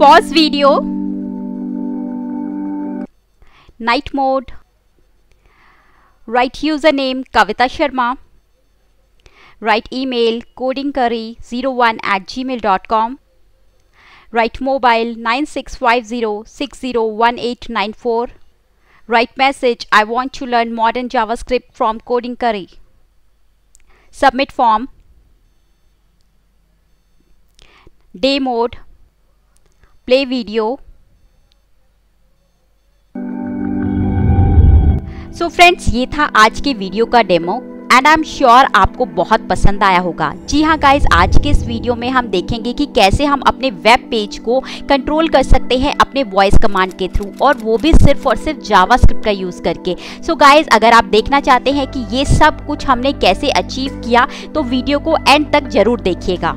pause video night mode write username kavita sharma write email codingcurry01 at gmail.com write mobile 9650601894 write message i want to learn modern javascript from coding curry submit form day mode play video so so friends ये था आज के video का demo and I am sure आपको बहुत पसंद आया होगा जी हाँ गाइज आज के इस वीडियो में हम देखेंगे कि कैसे हम अपने वेब पेज को कंट्रोल कर सकते हैं अपने वॉइस कमांड के थ्रू और वो भी सिर्फ और सिर्फ जावा स्क्रिप्ट का यूज़ करके सो so गाइज अगर आप देखना चाहते हैं कि ये सब कुछ हमने कैसे अचीव किया तो वीडियो को एंड तक ज़रूर देखिएगा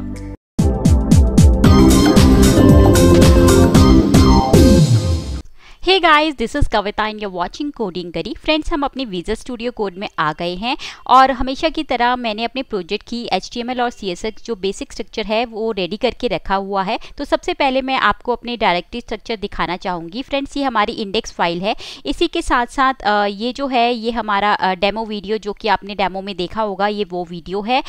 hey guys this is Kavita in your watching coding करी फ्रेंड्स हम अपने वीज़ा स्टूडियो कोड में आ गए हैं और हमेशा की तरह मैंने अपने प्रोजेक्ट की एच और सी जो बेसिक स्ट्रक्चर है वो रेडी करके रखा हुआ है तो सबसे पहले मैं आपको अपने डायरेक्टरी स्ट्रक्चर दिखाना चाहूँगी फ्रेंड्स ये हमारी इंडेक्स फाइल है इसी के साथ साथ ये जो है ये हमारा डेमो वीडियो जो कि आपने डेमो में देखा होगा ये वो वीडियो है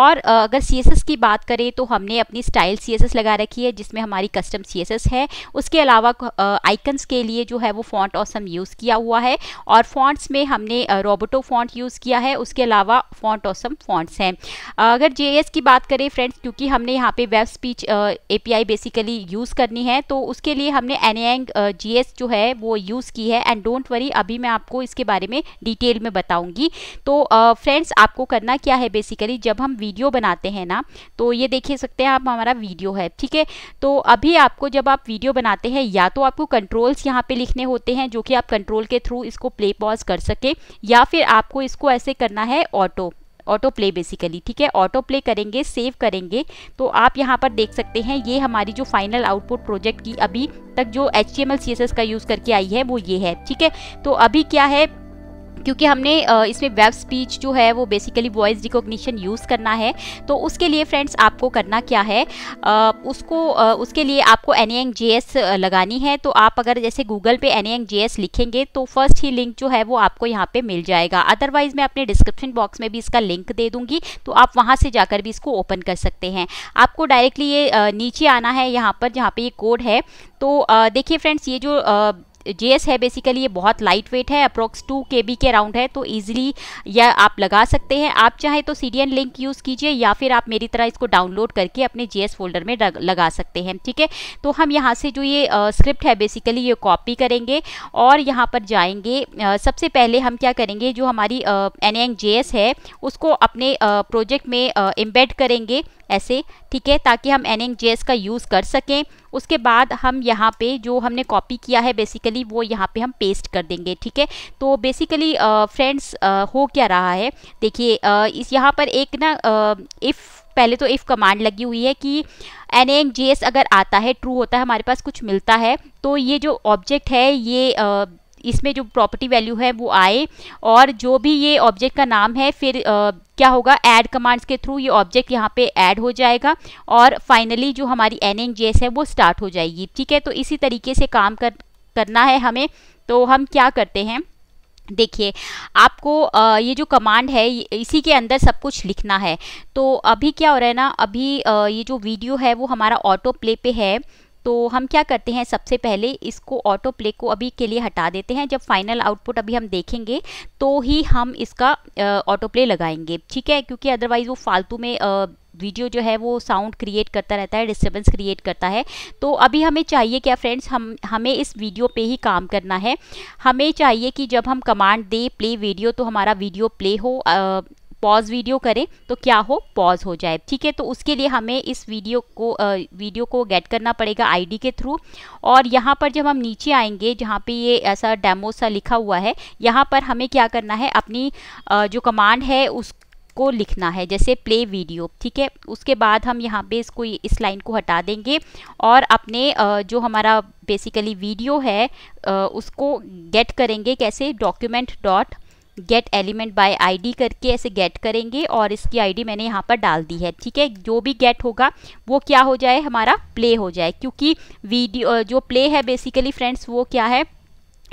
और अगर सी की बात करें तो हमने अपनी स्टाइल सी लगा रखी है जिसमें हमारी कस्टम सी है उसके अलावा आइकन्स के लिए लिए जो है वो फॉन्ट ऑसम यूज़ किया हुआ है और फॉन्ट्स में हमने रोबोटो फॉन्ट यूज़ किया है उसके अलावा फॉन्ट ऑसम फॉन्ट्स हैं अगर जे की बात करें फ्रेंड्स क्योंकि हमने यहाँ पे वेब स्पीच ए बेसिकली यूज़ करनी है तो उसके लिए हमने एन जी जो है वो यूज़ की है एंड डोंट वरी अभी मैं आपको इसके बारे में डिटेल में बताऊँगी तो फ्रेंड्स आपको करना क्या है बेसिकली जब हम वीडियो बनाते हैं ना तो ये देख सकते हैं आप हमारा वीडियो है ठीक है तो अभी आपको जब आप वीडियो बनाते हैं या तो आपको कंट्रोल्स यहाँ यहाँ पे लिखने होते हैं जो कि आप कंट्रोल के थ्रू इसको प्ले पॉज कर सके या फिर आपको इसको ऐसे करना है ऑटो ऑटो प्ले बेसिकली ठीक है ऑटो प्ले करेंगे सेव करेंगे तो आप यहाँ पर देख सकते हैं ये हमारी जो फाइनल आउटपुट प्रोजेक्ट की अभी तक जो H T M L C S S का यूज़ करके आई है वो ये है ठीक है तो अभी क्या है क्योंकि हमने इसमें वेब स्पीच जो है वो बेसिकली वॉइस रिकॉग्निशन यूज़ करना है तो उसके लिए फ्रेंड्स आपको करना क्या है उसको उसके लिए आपको एन एंग जे एस लगानी है तो आप अगर जैसे गूगल पे एन एंग जे एस लिखेंगे तो फर्स्ट ही लिंक जो है वो आपको यहाँ पे मिल जाएगा अदरवाइज़ मैं अपने डिस्क्रिप्शन बॉक्स में भी इसका लिंक दे दूँगी तो आप वहाँ से जाकर भी इसको ओपन कर सकते हैं आपको डायरेक्टली ये नीचे आना है यहाँ पर जहाँ पर ये कोड है तो देखिए फ्रेंड्स ये जो जे है बेसिकली ये बहुत लाइट वेट है अप्रोक्स टू के के राउंड है तो ईजिली यह आप लगा सकते हैं आप चाहे तो सी लिंक यूज़ कीजिए या फिर आप मेरी तरह इसको डाउनलोड करके अपने जे फोल्डर में लगा सकते हैं ठीक है तो हम यहाँ से जो ये स्क्रिप्ट है बेसिकली ये कॉपी करेंगे और यहाँ पर जाएंगे सबसे पहले हम क्या करेंगे जो हमारी एन एंग है उसको अपने प्रोजेक्ट में एम्बेड करेंगे ऐसे ठीक है ताकि हम एन एंग का यूज़ कर सकें उसके बाद हम यहाँ पे जो हमने कॉपी किया है बेसिकली वो यहाँ पे हम पेस्ट कर देंगे ठीक है तो बेसिकली फ्रेंड्स हो क्या रहा है देखिए इस यहाँ पर एक ना इफ़ पहले तो इफ़ कमांड लगी हुई है कि एन एन जी एस अगर आता है ट्रू होता है हमारे पास कुछ मिलता है तो ये जो ऑब्जेक्ट है ये आ, इसमें जो प्रॉपर्टी वैल्यू है वो आए और जो भी ये ऑब्जेक्ट का नाम है फिर आ, क्या होगा ऐड कमांड्स के थ्रू ये ऑब्जेक्ट यहाँ पे ऐड हो जाएगा और फाइनली जो हमारी एन एन है वो स्टार्ट हो जाएगी ठीक है तो इसी तरीके से काम कर करना है हमें तो हम क्या करते हैं देखिए आपको आ, ये जो कमांड है इसी के अंदर सब कुछ लिखना है तो अभी क्या हो रहा है ना अभी आ, ये जो वीडियो है वो हमारा ऑटो प्ले पे है तो हम क्या करते हैं सबसे पहले इसको ऑटो प्ले को अभी के लिए हटा देते हैं जब फाइनल आउटपुट अभी हम देखेंगे तो ही हम इसका ऑटो प्ले लगाएंगे ठीक है क्योंकि अदरवाइज़ वो फालतू में आ, वीडियो जो है वो साउंड क्रिएट करता रहता है डिस्टर्बेंस क्रिएट करता है तो अभी हमें चाहिए क्या फ्रेंड्स हम हमें इस वीडियो पे ही काम करना है हमें चाहिए कि जब हम कमांड दें प्ले वीडियो तो हमारा वीडियो प्ले हो पॉज वीडियो करें तो क्या हो पॉज हो जाए ठीक है तो उसके लिए हमें इस वीडियो को आ, वीडियो को गेट करना पड़ेगा आईडी के थ्रू और यहाँ पर जब हम नीचे आएंगे जहाँ पे ये ऐसा डेमो सा लिखा हुआ है यहाँ पर हमें क्या करना है अपनी आ, जो कमांड है उस को लिखना है जैसे प्ले वीडियो ठीक है उसके बाद हम यहाँ पे इसको इस लाइन को हटा देंगे और अपने जो हमारा बेसिकली वीडियो है उसको गेट करेंगे कैसे document dot get element by ID करके ऐसे गेट करेंगे और इसकी आईडी मैंने यहाँ पर डाल दी है ठीक है जो भी गेट होगा वो क्या हो जाए हमारा प्ले हो जाए क्योंकि वीडियो जो प्ले है बेसिकली फ्रेंड्स वो क्या है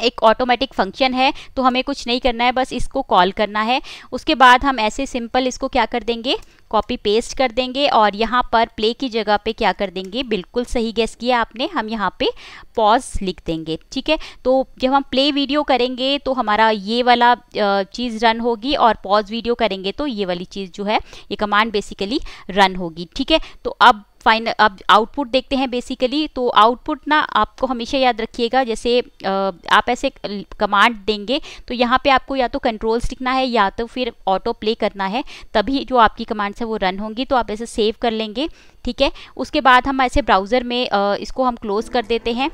एक ऑटोमेटिक फंक्शन है तो हमें कुछ नहीं करना है बस इसको कॉल करना है उसके बाद हम ऐसे सिंपल इसको क्या कर देंगे कॉपी पेस्ट कर देंगे और यहाँ पर प्ले की जगह पे क्या कर देंगे बिल्कुल सही गैस किया आपने हम यहाँ पे पॉज लिख देंगे ठीक है तो जब हम प्ले वीडियो करेंगे तो हमारा ये वाला चीज़ रन होगी और पॉज वीडियो करेंगे तो ये वाली चीज़ जो है ये कमांड बेसिकली रन होगी ठीक है तो अब फाइनल अब आउटपुट देखते हैं बेसिकली तो आउटपुट ना आपको हमेशा याद रखिएगा जैसे आप ऐसे कमांड देंगे तो यहाँ पे आपको या तो कंट्रोल्स लिखना है या तो फिर ऑटो प्ले करना है तभी जो आपकी कमांड्स है वो रन होंगी तो आप ऐसे सेव कर लेंगे ठीक है उसके बाद हम ऐसे ब्राउज़र में इसको हम क्लोज़ कर देते हैं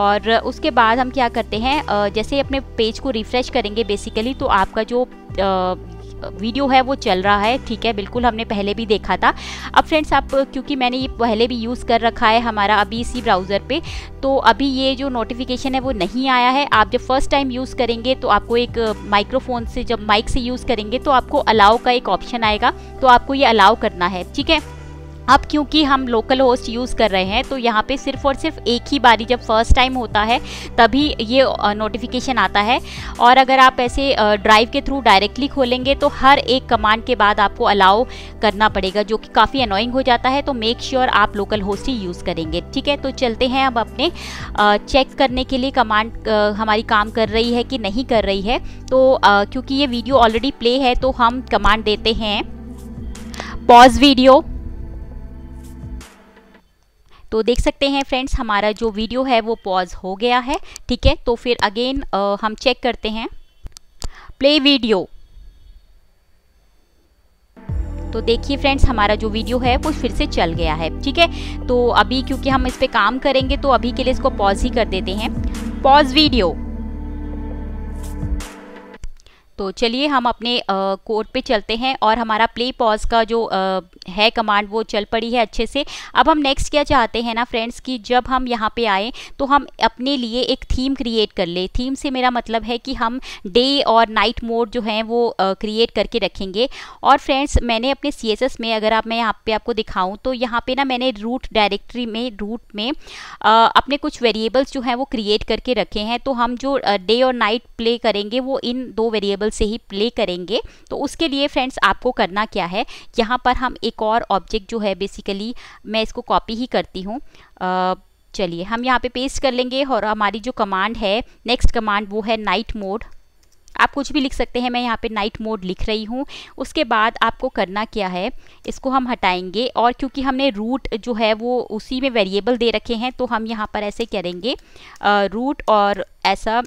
और उसके बाद हम क्या करते हैं जैसे अपने पेज को रिफ़्रेश करेंगे बेसिकली तो आपका जो वीडियो है वो चल रहा है ठीक है बिल्कुल हमने पहले भी देखा था अब फ्रेंड्स आप क्योंकि मैंने ये पहले भी यूज़ कर रखा है हमारा अभी इसी ब्राउज़र पे तो अभी ये जो नोटिफिकेशन है वो नहीं आया है आप जब फर्स्ट टाइम यूज़ करेंगे तो आपको एक माइक्रोफोन से जब माइक से यूज़ करेंगे तो आपको अलाउ का एक ऑप्शन आएगा तो आपको ये अलाउ करना है ठीक है अब क्योंकि हम लोकल होस्ट यूज़ कर रहे हैं तो यहाँ पे सिर्फ और सिर्फ एक ही बारी जब फर्स्ट टाइम होता है तभी ये नोटिफिकेशन आता है और अगर आप ऐसे ड्राइव के थ्रू डायरेक्टली खोलेंगे तो हर एक कमांड के बाद आपको अलाउ करना पड़ेगा जो कि काफ़ी अनोइंग हो जाता है तो मेक श्योर sure आप लोकल होस्ट ही यूज़ करेंगे ठीक है तो चलते हैं अब अपने चेक करने के लिए कमांड हमारी काम कर रही है कि नहीं कर रही है तो क्योंकि ये वीडियो ऑलरेडी प्ले है तो हम कमांड देते हैं पॉज वीडियो तो देख सकते हैं फ्रेंड्स हमारा जो वीडियो है वो पॉज हो गया है ठीक है तो फिर अगेन हम चेक करते हैं प्ले वीडियो तो देखिए फ्रेंड्स हमारा जो वीडियो है वो फिर से चल गया है ठीक है तो अभी क्योंकि हम इस पर काम करेंगे तो अभी के लिए इसको पॉज ही कर देते हैं पॉज वीडियो तो चलिए हम अपने कोड पे चलते हैं और हमारा प्ले पॉज का जो आ, है कमांड वो चल पड़ी है अच्छे से अब हम नेक्स्ट क्या चाहते हैं ना फ्रेंड्स कि जब हम यहाँ पे आए तो हम अपने लिए एक थीम क्रिएट कर ले थीम से मेरा मतलब है कि हम डे और नाइट मोड जो है वो क्रिएट करके रखेंगे और फ्रेंड्स मैंने अपने सी में अगर आप मैं यहाँ पर आपको दिखाऊँ तो यहाँ पर ना मैंने रूट डायरेक्ट्री में रूट में आ, अपने कुछ वेरिएबल्स जो हैं वो क्रिएट करके रखे हैं तो हम जो डे और नाइट प्ले करेंगे वो इन दो वेरिएबल टेबल से ही प्ले करेंगे तो उसके लिए फ्रेंड्स आपको करना क्या है यहाँ पर हम एक और ऑब्जेक्ट जो है बेसिकली मैं इसको कॉपी ही करती हूँ चलिए हम यहाँ पे पेस्ट कर लेंगे और हमारी जो कमांड है नेक्स्ट कमांड वो है नाइट मोड आप कुछ भी लिख सकते हैं मैं यहाँ पे नाइट मोड लिख रही हूँ उसके बाद आपको करना क्या है इसको हम हटाएंगे और क्योंकि हमने रूट जो है वो उसी में वेरिएबल दे रखे हैं तो हम यहाँ पर ऐसे करेंगे रूट और ऐसा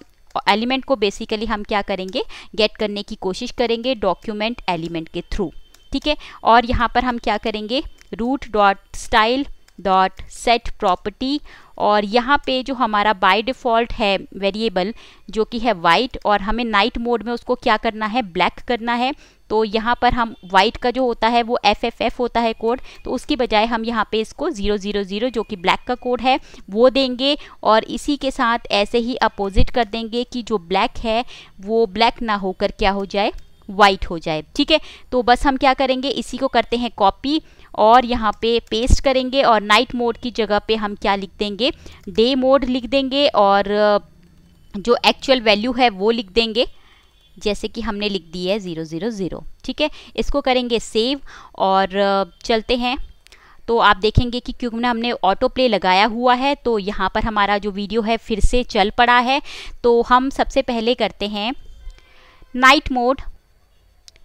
एलिमेंट को बेसिकली हम क्या करेंगे गेट करने की कोशिश करेंगे डॉक्यूमेंट एलिमेंट के थ्रू ठीक है और यहाँ पर हम क्या करेंगे root dot style dot set property और यहाँ पे जो हमारा बाय डिफ़ॉल्ट है वेरिएबल जो कि है वाइट और हमें नाइट मोड में उसको क्या करना है ब्लैक करना है तो यहाँ पर हम वाइट का जो होता है वो एफ एफ एफ होता है कोड तो उसकी बजाय हम यहाँ पे इसको ज़ीरो ज़ीरो ज़ीरो जो कि ब्लैक का कोड है वो देंगे और इसी के साथ ऐसे ही अपोजिट कर देंगे कि जो ब्लैक है वो ब्लैक ना होकर क्या हो जाए वाइट हो जाए ठीक है तो बस हम क्या करेंगे इसी को करते हैं कॉपी और यहाँ पे पेस्ट करेंगे और नाइट मोड की जगह पे हम क्या लिख देंगे डे मोड लिख देंगे और जो एक्चुअल वैल्यू है वो लिख देंगे जैसे कि हमने लिख दी है ज़ीरो ज़ीरो ज़ीरो ठीक है इसको करेंगे सेव और चलते हैं तो आप देखेंगे कि क्योंकि हमने ऑटो प्ले लगाया हुआ है तो यहाँ पर हमारा जो वीडियो है फिर से चल पड़ा है तो हम सबसे पहले करते हैं नाइट मोड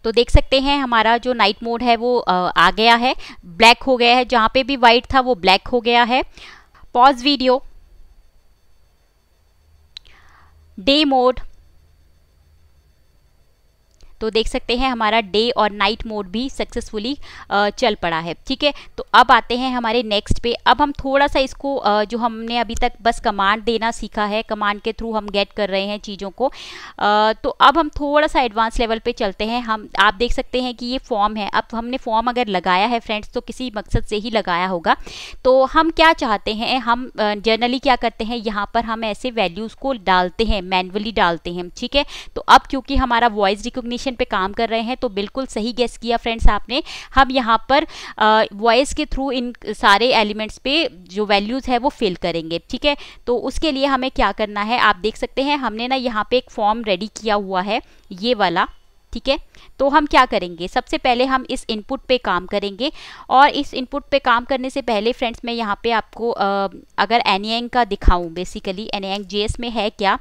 तो देख सकते हैं हमारा जो नाइट मोड है वो आ गया है ब्लैक हो गया है जहाँ पे भी वाइट था वो ब्लैक हो गया है पॉज वीडियो डे मोड तो देख सकते हैं हमारा डे और नाइट मोड भी सक्सेसफुली चल पड़ा है ठीक है तो अब आते हैं हमारे नेक्स्ट पे अब हम थोड़ा सा इसको जो हमने अभी तक बस कमांड देना सीखा है कमांड के थ्रू हम गेट कर रहे हैं चीज़ों को तो अब हम थोड़ा सा एडवांस लेवल पर चलते हैं हम आप देख सकते हैं कि ये फॉर्म है अब हमने फॉर्म अगर लगाया है फ्रेंड्स तो किसी मकसद से ही लगाया होगा तो हम क्या चाहते हैं हम जनरली क्या करते हैं यहाँ पर हम ऐसे वैल्यूज़ को डालते हैं मैनुअली डालते हैं ठीक है तो अब क्योंकि हमारा वॉइस रिकोगनीशन एप्लीकेशन पे काम कर रहे हैं तो बिल्कुल सही गेस किया फ्रेंड्स आपने हम यहाँ पर वॉइस के थ्रू इन सारे एलिमेंट्स पे जो वैल्यूज़ है वो फिल करेंगे ठीक है तो उसके लिए हमें क्या करना है आप देख सकते हैं हमने ना यहाँ पे एक फॉर्म रेडी किया हुआ है ये वाला ठीक है तो हम क्या करेंगे सबसे पहले हम इस इनपुट पे काम करेंगे और इस इनपुट पे काम करने से पहले फ्रेंड्स मैं यहाँ पे आपको आ, अगर एनियंग का दिखाऊं बेसिकली एनियंग जेएस में है क्या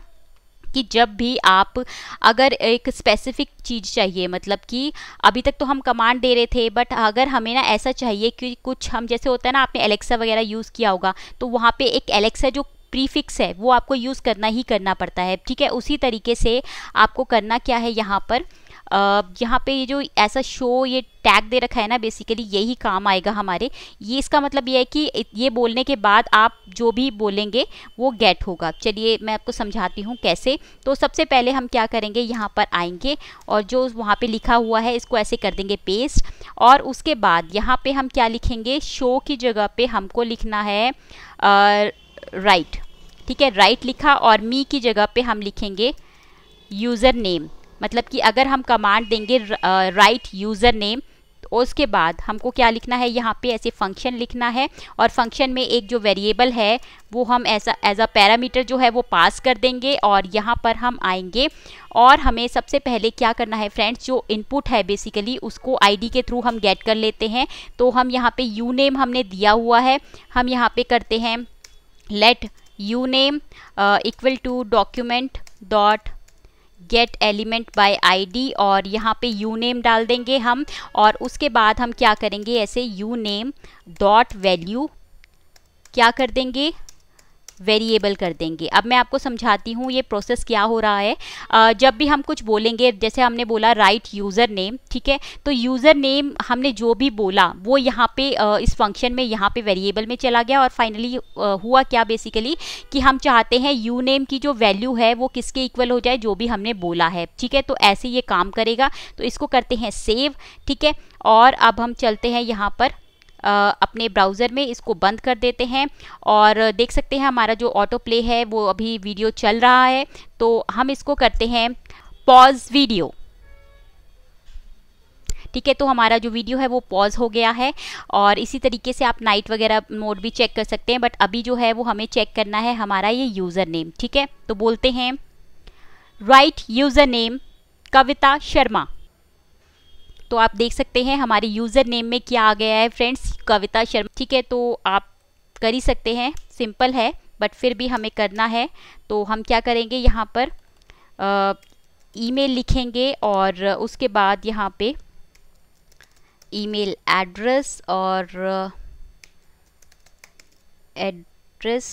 कि जब भी आप अगर एक स्पेसिफिक चीज़ चाहिए मतलब कि अभी तक तो हम कमांड दे रहे थे बट अगर हमें ना ऐसा चाहिए कि कुछ हम जैसे होता है ना आपने एलेक्सा वगैरह यूज़ किया होगा तो वहाँ पे एक एलेक्सा जो प्रीफिक्स है वो आपको यूज़ करना ही करना पड़ता है ठीक है उसी तरीके से आपको करना क्या है यहाँ पर यहाँ पे ये जो ऐसा शो ये टैग दे रखा है ना बेसिकली यही काम आएगा हमारे ये इसका मतलब ये है कि ये बोलने के बाद आप जो भी बोलेंगे वो गेट होगा चलिए मैं आपको समझाती हूँ कैसे तो सबसे पहले हम क्या करेंगे यहाँ पर आएंगे और जो वहाँ पे लिखा हुआ है इसको ऐसे कर देंगे पेस्ट और उसके बाद यहाँ पे हम क्या लिखेंगे शो की जगह पर हमको लिखना है राइट ठीक है राइट लिखा और मी की जगह पर हम लिखेंगे यूज़र नेम मतलब कि अगर हम कमांड देंगे राइट यूज़र नेम उसके बाद हमको क्या लिखना है यहाँ पे ऐसे फंक्शन लिखना है और फंक्शन में एक जो वेरिएबल है वो हम ऐसा एज अ पैरामीटर जो है वो पास कर देंगे और यहाँ पर हम आएंगे और हमें सबसे पहले क्या करना है फ्रेंड्स जो इनपुट है बेसिकली उसको आईडी के थ्रू हम गेट कर लेते हैं तो हम यहाँ पे यू नेम हमने दिया हुआ है हम यहाँ पर करते हैं let u name equal to document dot get element by ID और यहाँ पे यू नेम डाल देंगे हम और उसके बाद हम क्या करेंगे ऐसे यू नेम डॉट वैल्यू क्या कर देंगे वेरिएबल कर देंगे अब मैं आपको समझाती हूँ ये प्रोसेस क्या हो रहा है जब भी हम कुछ बोलेंगे जैसे हमने बोला राइट यूज़र नेम ठीक है तो यूज़र नेम हमने जो भी बोला वो यहाँ पे इस फंक्शन में यहाँ पे वेरिएबल में चला गया और फाइनली हुआ क्या बेसिकली कि हम चाहते हैं यू नेम की जो वैल्यू है वो किसके इक्वल हो जाए जो भी हमने बोला है ठीक है तो ऐसे ये काम करेगा तो इसको करते हैं सेव ठीक है और अब हम चलते हैं यहाँ पर अपने ब्राउज़र में इसको बंद कर देते हैं और देख सकते हैं हमारा जो ऑटो प्ले है वो अभी वीडियो चल रहा है तो हम इसको करते हैं पॉज वीडियो ठीक है तो हमारा जो वीडियो है वो पॉज हो गया है और इसी तरीके से आप नाइट वगैरह मोड भी चेक कर सकते हैं बट अभी जो है वो हमें चेक करना है हमारा ये यूज़र नेम ठीक है तो बोलते हैं right user name Kavita Sharma तो आप देख सकते हैं हमारे यूज़र नेम में क्या आ गया है फ्रेंड्स कविता शर्मा ठीक है तो आप कर ही सकते हैं सिंपल है बट फिर भी हमें करना है तो हम क्या करेंगे यहाँ पर ईमेल लिखेंगे और उसके बाद यहाँ पे ईमेल एड्रेस और एड्रेस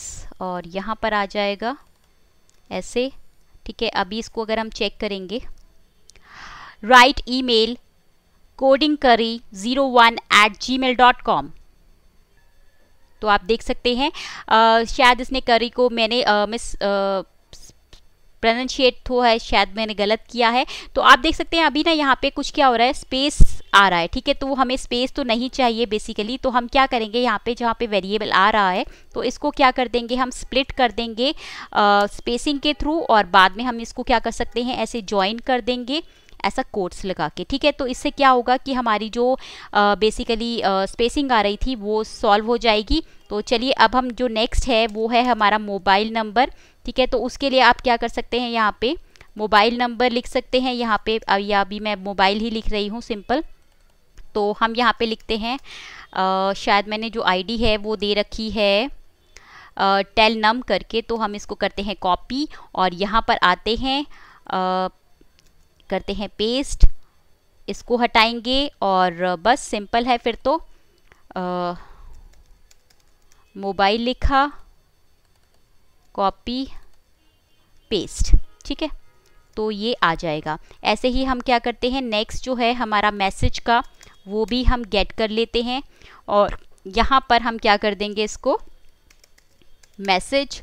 और यहाँ पर आ जाएगा ऐसे ठीक है अभी इसको अगर हम चेक करेंगे right email codingcurry01 at gmail.com तो आप देख सकते हैं आ, शायद इसने करी को मैंने आ, मिस प्रनन्शिएट तो है शायद मैंने गलत किया है तो आप देख सकते हैं अभी ना यहाँ पे कुछ क्या हो रहा है स्पेस आ रहा है ठीक है तो हमें स्पेस तो नहीं चाहिए बेसिकली तो हम क्या करेंगे यहाँ पे जहाँ पे वेरिएबल आ रहा है तो इसको क्या कर देंगे हम स्प्लिट कर देंगे आ, स्पेसिंग के थ्रू और बाद में हम इसको क्या कर सकते हैं ऐसे ज्वाइन कर देंगे ऐसा कोट्स लगा के ठीक है तो इससे क्या होगा कि हमारी जो बेसिकली स्पेसिंग आ रही थी वो सॉल्व हो जाएगी तो चलिए अब हम जो नेक्स्ट है वो है हमारा मोबाइल नंबर ठीक है तो उसके लिए आप क्या कर सकते हैं यहाँ पे मोबाइल नंबर लिख सकते हैं यहाँ पे या अभी मैं मोबाइल ही लिख रही हूँ सिंपल तो हम यहाँ पे लिखते हैं आ, शायद मैंने जो आईडी है वो दे रखी है टेल नम करके तो हम इसको करते हैं कॉपी और यहाँ पर आते हैं करते हैं पेस्ट इसको हटाएंगे और बस सिंपल है फिर तो मोबाइल लिखा कॉपी पेस्ट ठीक है तो ये आ जाएगा ऐसे ही हम क्या करते हैं नेक्स्ट जो है हमारा मैसेज का वो भी हम गेट कर लेते हैं और यहाँ पर हम क्या कर देंगे इसको मैसेज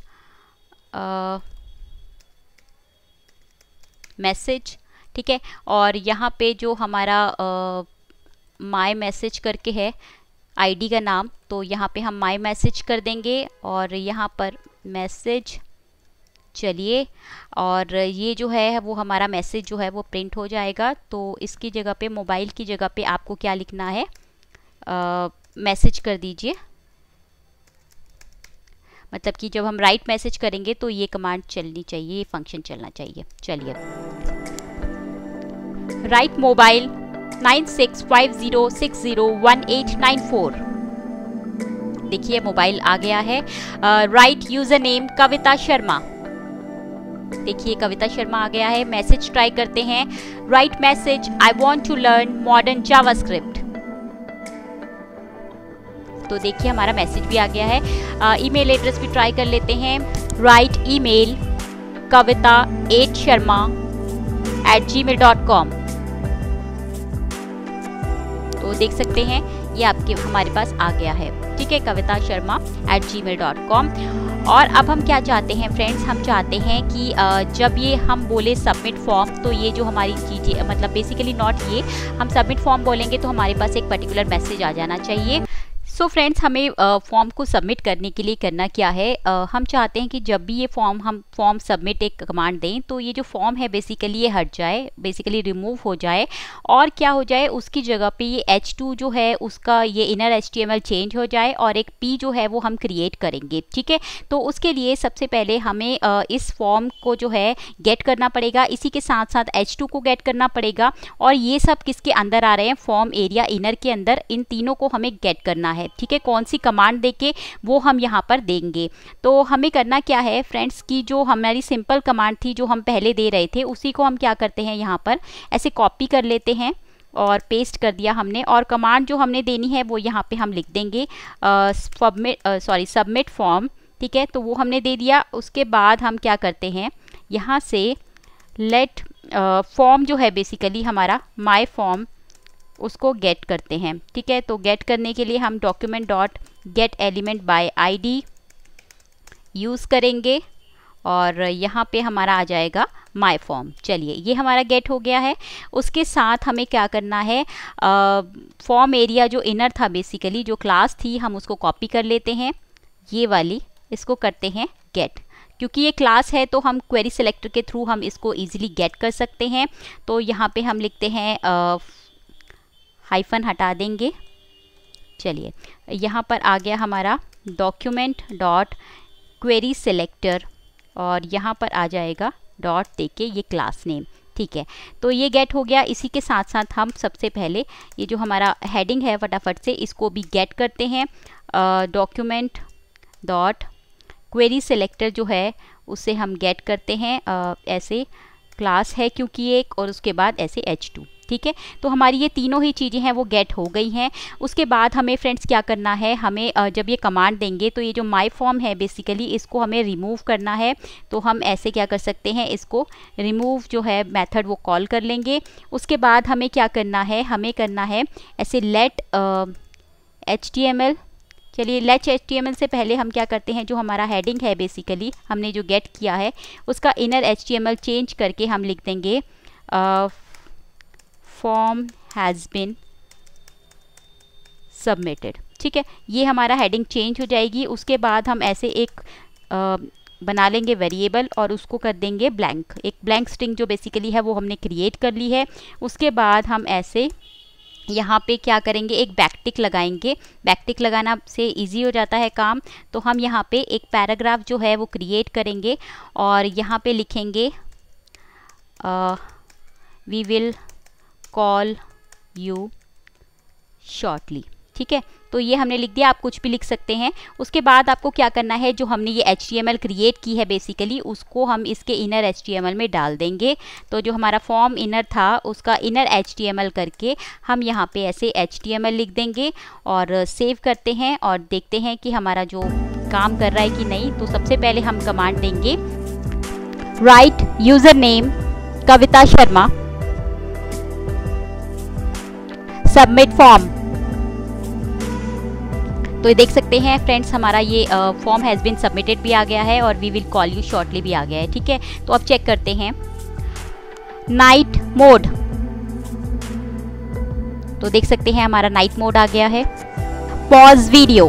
मैसेज ठीक है और यहाँ पे जो हमारा माय मैसेज करके है आईडी का नाम तो यहाँ पे हम माय मैसेज कर देंगे और यहाँ पर मैसेज चलिए और ये जो है वो हमारा मैसेज जो है वो प्रिंट हो जाएगा तो इसकी जगह पे मोबाइल की जगह पे आपको क्या लिखना है मैसेज कर दीजिए मतलब कि जब हम राइट मैसेज करेंगे तो ये कमांड चलनी चाहिए ये फंक्शन चलना चाहिए चलिए right mobile nine nine six six five zero zero one eight four देखिए मोबाइल आ गया है right user name Kavita Sharma देखिए कविता शर्मा आ गया है मैसेज ट्राई करते हैं right message I want to learn modern JavaScript तो देखिए हमारा मैसेज भी आ गया है ईमेल एड्रेस भी ट्राई कर लेते हैं right email Kavita at Sharma at Gmail dot com तो देख सकते हैं ये आपके हमारे पास आ गया है ठीक है Kavita Sharma at Gmail dot com और अब हम क्या चाहते हैं फ्रेंड्स हम चाहते हैं कि जब ये हम बोले सबमिट फॉर्म तो ये जो हमारी चीज़ें मतलब बेसिकली नॉट ये हम सबमिट फॉर्म बोलेंगे तो हमारे पास एक पर्टिकुलर मैसेज आ जाना चाहिए सो so फ्रेंड्स हमें फॉर्म को सबमिट करने के लिए करना क्या है हम चाहते हैं कि जब भी ये फॉर्म हम फॉर्म सबमिट एक कमांड दें तो ये जो फॉर्म है बेसिकली ये हट जाए बेसिकली रिमूव हो जाए और क्या हो जाए उसकी जगह पे ये एच टू जो है उसका ये inner H T M L change हो जाए और एक पी जो है वो हम क्रिएट करेंगे ठीक है तो उसके लिए सबसे पहले हमें इस फॉर्म को जो है गेट करना पड़ेगा इसी के साथ साथ एच टू को गेट करना पड़ेगा और ये सब किसके अंदर आ रहे हैं फॉर्म एरिया इनर के अंदर इन तीनों को हमें गेट करना है है ठीक है कौन सी कमांड दे के वो हम यहाँ पर देंगे तो हमें करना क्या है फ्रेंड्स की जो हमारी सिंपल कमांड थी जो हम पहले दे रहे थे उसी को हम क्या करते हैं यहाँ पर ऐसे कॉपी कर लेते हैं और पेस्ट कर दिया हमने और कमांड जो हमने देनी है वो यहाँ पर हम लिख देंगे सबमिट सॉरी सबमिट फॉर्म ठीक है तो वो हमने दे दिया उसके बाद हम क्या करते हैं यहाँ से लेट फॉर्म जो है बेसिकली हमारा माई फॉर्म उसको गेट करते हैं ठीक है तो गेट करने के लिए हम document dot get element by ID use करेंगे और यहाँ पे हमारा आ जाएगा माई फॉर्म चलिए ये हमारा गेट हो गया है उसके साथ हमें क्या करना है फॉर्म एरिया जो इनर था बेसिकली जो क्लास थी हम उसको कॉपी कर लेते हैं ये वाली इसको करते हैं गेट क्योंकि ये क्लास है तो हम क्वेरी सेलेक्टर के थ्रू हम इसको ईजिली गेट कर सकते हैं तो यहाँ पे हम लिखते हैं हाइफन हटा देंगे चलिए यहाँ पर आ गया हमारा डॉक्यूमेंट डॉट क्वेरी सेलेक्टर और यहाँ पर आ जाएगा डॉट दे के ये क्लास नेम ठीक है तो ये गेट हो गया इसी के साथ साथ हम सबसे पहले ये जो हमारा हेडिंग है फटाफट से इसको भी गेट करते हैं डॉक्यूमेंट डॉट क्वेरी सेलेक्टर जो है उसे हम गेट करते हैं आ, ऐसे क्लास है क्योंकि एक और उसके बाद ऐसे एच टू ठीक है तो हमारी ये तीनों ही चीज़ें हैं वो गेट हो गई हैं उसके बाद हमें फ्रेंड्स क्या करना है हमें जब ये कमांड देंगे तो ये जो माई फॉर्म है बेसिकली इसको हमें रिमूव करना है तो हम ऐसे क्या कर सकते हैं इसको रिमूव जो है मैथड वो कॉल कर लेंगे उसके बाद हमें क्या करना है हमें करना है ऐसे let H T M L चलिए लेच एच से पहले हम क्या करते हैं जो हमारा हेडिंग है बेसिकली हमने जो गेट किया है उसका इनर एच चेंज करके हम लिख देंगे फॉर्म हैज़ बिन सबमिटेड ठीक है ये हमारा हेडिंग चेंज हो जाएगी उसके बाद हम ऐसे एक आ, बना लेंगे वेरिएबल और उसको कर देंगे ब्लैंक एक ब्लैंक स्ट्रिंग जो बेसिकली है वो हमने क्रिएट कर ली है उसके बाद हम ऐसे यहाँ पे क्या करेंगे एक बैकटिक लगाएंगे बैकटिक लगाना से इजी हो जाता है काम तो हम यहाँ पे एक पैराग्राफ जो है वो क्रिएट करेंगे और यहाँ पे लिखेंगे we will call you shortly ठीक है तो ये हमने लिख दिया आप कुछ भी लिख सकते हैं उसके बाद आपको क्या करना है जो हमने ये एच क्रिएट की है बेसिकली उसको हम इसके इनर एच में डाल देंगे तो जो हमारा फॉर्म इनर था उसका इनर एच करके हम यहाँ पे ऐसे एच लिख देंगे और सेव करते हैं और देखते हैं कि हमारा जो काम कर रहा है कि नहीं तो सबसे पहले हम कमांड देंगे write user name Kavita Sharma submit form तो देख सकते हैं फ्रेंड्स हमारा ये फॉर्म हैज़ बिन सबमिटेड भी आ गया है और we will call you shortly भी आ गया है ठीक है तो अब चेक करते हैं नाइट मोड तो देख सकते हैं हमारा नाइट मोड आ गया है pause video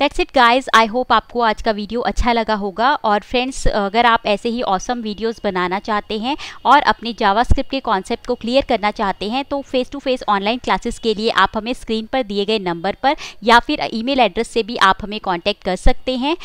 that's it guys I hope आपको आज का वीडियो अच्छा लगा होगा और फ्रेंड्स अगर आप ऐसे ही औसम awesome वीडियोस बनाना चाहते हैं और अपने जावास्क्रिप्ट के कॉन्सेप्ट को क्लियर करना चाहते हैं तो face to face online classes के लिए आप हमें स्क्रीन पर दिए गए नंबर पर या फिर ईमेल एड्रेस से भी आप हमें कॉन्टैक्ट कर सकते हैं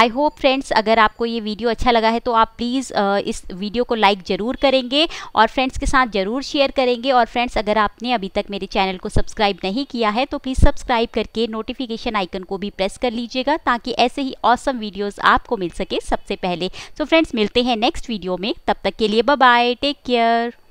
आई होप फ्रेंड्स अगर आपको ये वीडियो अच्छा लगा है तो आप प्लीज़ uh, इस वीडियो को लाइक ज़रूर करेंगे और फ्रेंड्स के साथ ज़रूर शेयर करेंगे और फ्रेंड्स अगर आपने अभी तक मेरे चैनल को सब्सक्राइब नहीं किया है तो प्लीज़ सब्सक्राइब करके नोटिफिकेशन आइकन को भी प्रेस कर लीजिएगा ताकि ऐसे ही औसम वीडियोज़ आपको मिल सके सबसे पहले सो so फ्रेंड्स मिलते हैं नेक्स्ट वीडियो में तब तक के लिए बाय टेक केयर